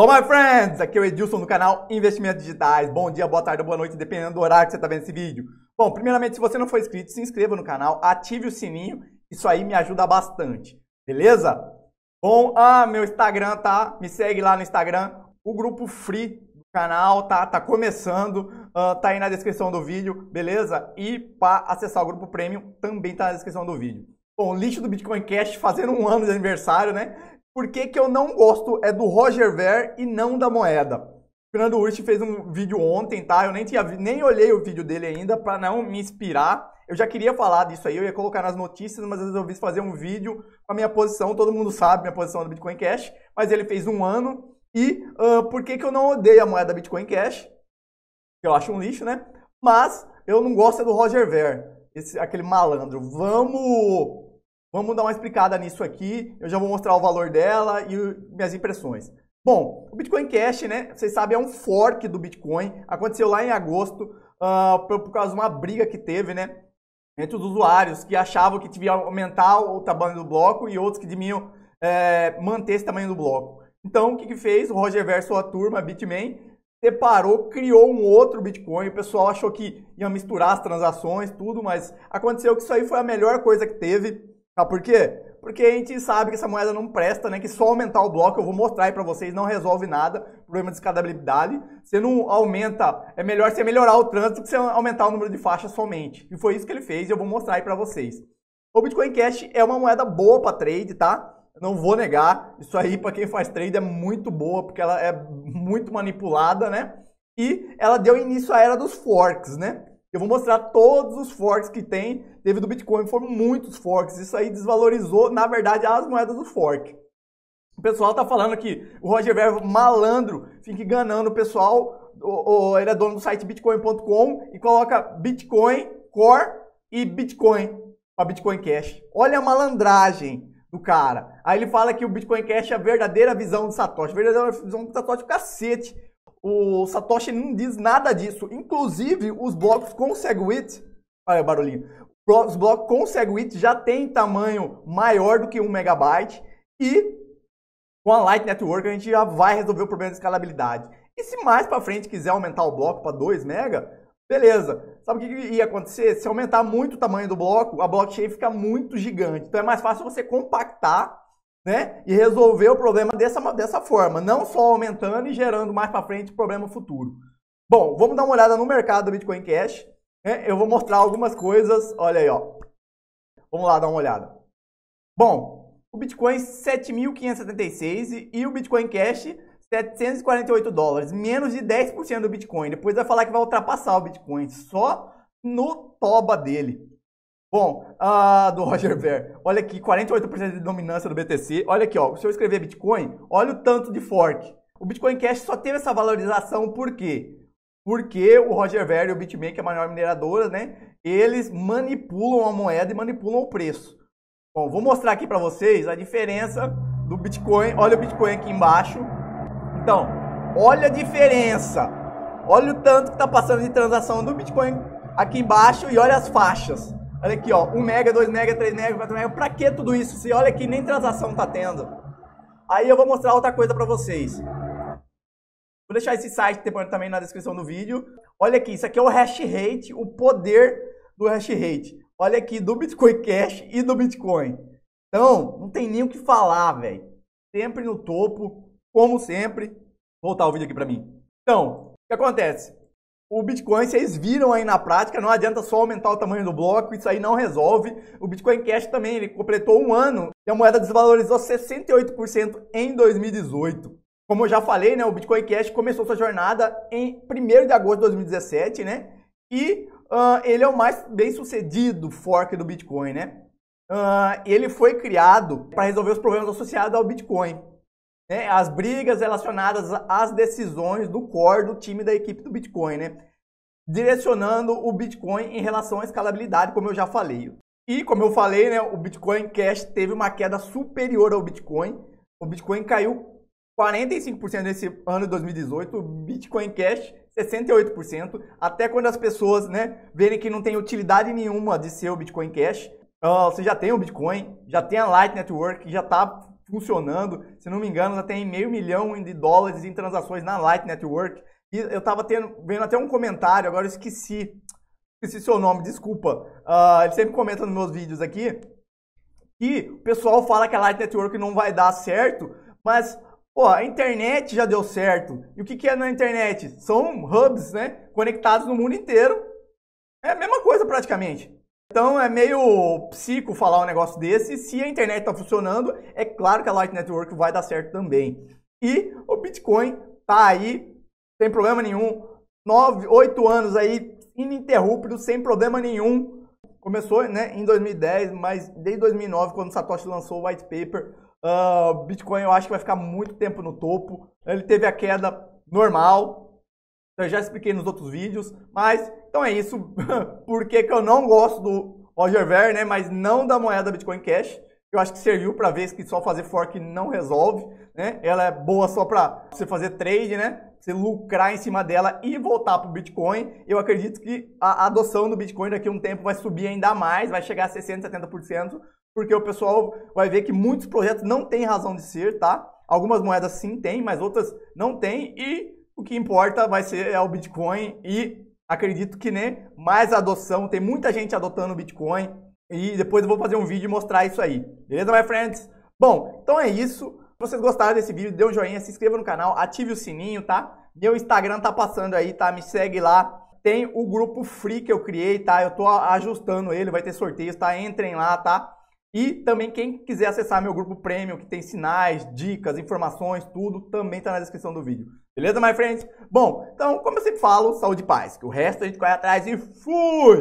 Olá, my friends! Aqui é o Edilson do canal Investimentos Digitais. Bom dia, boa tarde, boa noite, dependendo do horário que você está vendo esse vídeo. Bom, primeiramente, se você não for inscrito, se inscreva no canal, ative o sininho, isso aí me ajuda bastante, beleza? Bom, ah, meu Instagram, tá? Me segue lá no Instagram. O grupo free do canal, tá? Tá começando, uh, tá aí na descrição do vídeo, beleza? E para acessar o grupo premium, também tá na descrição do vídeo. Bom, lixo do Bitcoin Cash fazendo um ano de aniversário, né? por que, que eu não gosto é do Roger Ver e não da moeda. O Fernando Urch fez um vídeo ontem, tá? Eu nem, tinha, nem olhei o vídeo dele ainda para não me inspirar. Eu já queria falar disso aí, eu ia colocar nas notícias, mas eu resolvi fazer um vídeo com a minha posição. Todo mundo sabe minha posição do Bitcoin Cash, mas ele fez um ano. E uh, por que, que eu não odeio a moeda Bitcoin Cash? Eu acho um lixo, né? Mas eu não gosto é do Roger Ver, esse, aquele malandro. Vamos Vamos dar uma explicada nisso aqui. Eu já vou mostrar o valor dela e minhas impressões. Bom, o Bitcoin Cash, né? Vocês sabem, é um fork do Bitcoin. Aconteceu lá em agosto uh, por, por, causa de uma briga que teve, né? Entre os usuários que achavam que devia aumentar o tamanho do bloco e outros que deviam é, eh, manter esse tamanho do bloco. Então, o que, que fez? O Roger Verso, a turma, a Bitmain, separou, criou um outro Bitcoin. O pessoal achou que ia misturar as transações, tudo, mas aconteceu que isso aí foi a melhor coisa que teve tá por quê? Porque a gente sabe que essa moeda não presta, né? Que só aumentar o bloco, eu vou mostrar aí para vocês, não resolve nada. Problema de escalabilidade. Você não aumenta, é melhor você melhorar o trânsito que você aumentar o número de faixas somente. E foi isso que ele fez e eu vou mostrar aí para vocês. O Bitcoin Cash é uma moeda boa para trade, tá? Não vou negar. Isso aí para quem faz trade é muito boa, porque ela é muito manipulada, né? E ela deu início à era dos forks, né? Eu vou mostrar todos os forks que tem teve do Bitcoin. Foram muitos forks. Isso aí desvalorizou, na verdade, as moedas do fork. O pessoal tá falando que o Roger Ver é malandro, fica enganando o pessoal. O, o, ele é dono do site bitcoin.com e coloca Bitcoin Core e Bitcoin para Bitcoin Cash. Olha a malandragem do cara. Aí ele fala que o Bitcoin Cash é a verdadeira visão do Satoshi. Verdadeira visão do Satoshi, cacete. O Satoshi não diz nada disso. Inclusive, os blocos com SegWit. Olha o barulhinho. Os blocos com SegWit já tem tamanho maior do que 1 megabyte. E com a Light Network a gente já vai resolver o problema de escalabilidade. E se mais para frente quiser aumentar o bloco para 2 mega, beleza. Sabe o que ia acontecer? Se aumentar muito o tamanho do bloco, a blockchain fica muito gigante. Então é mais fácil você compactar né? E resolver o problema dessa, dessa forma, não só aumentando e gerando mais para frente problema futuro. Bom, vamos dar uma olhada no mercado do Bitcoin Cash. Né? Eu vou mostrar algumas coisas. Olha aí, ó. Vamos lá dar uma olhada. Bom, o Bitcoin 7.576 e o Bitcoin Cash 748 dólares, menos de 10% do Bitcoin. Depois vai falar que vai ultrapassar o Bitcoin só no toba dele. Bom, uh, do Roger Ver. Olha aqui, 48% de dominância do BTC. Olha aqui, ó. Se eu escrever Bitcoin, olha o tanto de fork. O Bitcoin Cash só teve essa valorização por quê? Porque o Roger Ver e o Bitmain, que é a maior mineradora, né? Eles manipulam a moeda e manipulam o preço. Bom, vou mostrar aqui para vocês a diferença do Bitcoin. Olha o Bitcoin aqui embaixo. Então, olha a diferença. Olha o tanto que está passando de transação do Bitcoin aqui embaixo e olha as faixas. Olha aqui, ó, 1 mega, 2 mega, 3 mega, 4 mega. Pra que tudo isso? Se olha aqui, nem transação tá tendo. Aí eu vou mostrar outra coisa para vocês. Vou deixar esse site também na descrição do vídeo. Olha aqui, isso aqui é o hash rate, o poder do hash rate. Olha aqui, do Bitcoin Cash e do Bitcoin. Então, não tem nem o que falar, velho. Sempre no topo, como sempre. Vou voltar o vídeo aqui para mim. Então, o que acontece? O Bitcoin, vocês viram aí na prática, não adianta só aumentar o tamanho do bloco, isso aí não resolve. O Bitcoin Cash também, ele completou um ano e a moeda desvalorizou 68% em 2018. Como eu já falei, né, o Bitcoin Cash começou sua jornada em 1 de agosto de 2017, né? E uh, ele é o mais bem sucedido fork do Bitcoin, né? Uh, ele foi criado para resolver os problemas associados ao Bitcoin né, as brigas relacionadas às decisões do core do time da equipe do Bitcoin, né? direcionando o Bitcoin em relação à escalabilidade, como eu já falei. E como eu falei, né, o Bitcoin Cash teve uma queda superior ao Bitcoin. O Bitcoin caiu 45% nesse ano de 2018, O Bitcoin Cash 68%, até quando as pessoas né, verem que não tem utilidade nenhuma de ser o Bitcoin Cash. Uh, você já tem o Bitcoin, já tem a Light Network, já está funcionando. Se não me engano, já tem meio milhão de dólares em transações na Light Network. E eu estava vendo até um comentário, agora eu esqueci. Esqueci seu nome, desculpa. Uh, ele sempre comenta nos meus vídeos aqui que o pessoal fala que a Light Network não vai dar certo, mas Pô, a internet já deu certo. E o que, que é na internet? São hubs, né? Conectados no mundo inteiro. É a mesma coisa praticamente. Então é meio psico falar um negócio desse. Se a internet está funcionando, é claro que a Light Network vai dar certo também. E o Bitcoin tá aí, sem problema nenhum. Nove, oito anos aí, ininterrupto, sem problema nenhum. Começou né, em 2010, mas desde 2009, quando Satoshi lançou o white paper, o uh, ah, Bitcoin eu acho que vai ficar muito tempo no topo. Ele teve a queda normal, então, eu já expliquei nos outros vídeos, mas então é isso. Por que, que eu não gosto do Roger Ver, né Mas não da moeda Bitcoin Cash. Eu acho que serviu para ver que só fazer fork não resolve, né? Ela é boa só para você fazer trade, né? Você lucrar em cima dela e voltar para o Bitcoin. Eu acredito que a adoção do Bitcoin daqui a um tempo vai subir ainda mais, vai chegar a 60, 70%, porque o pessoal vai ver que muitos projetos não têm razão de ser, tá? Algumas moedas sim tem mas outras não têm e o que importa vai ser é o Bitcoin e acredito que né, mais adoção, tem muita gente adotando o Bitcoin e depois eu vou fazer um vídeo e mostrar isso aí. Beleza, my friends? Bom, então é isso. Se vocês gostaram desse vídeo, dê um joinha, se inscreva no canal, ative o sininho, tá? Meu Instagram tá passando aí, tá? Me segue lá. Tem o grupo free que eu criei, tá? Eu tô ajustando ele, vai ter sorteios, tá? Entrem lá, tá? E também quem quiser acessar meu grupo premium, que tem sinais, dicas, informações, tudo, também tá na descrição do vídeo. Beleza, my friends? Bom, então, como eu sempre falo, saúde e paz. Que o resto a gente vai atrás e fui!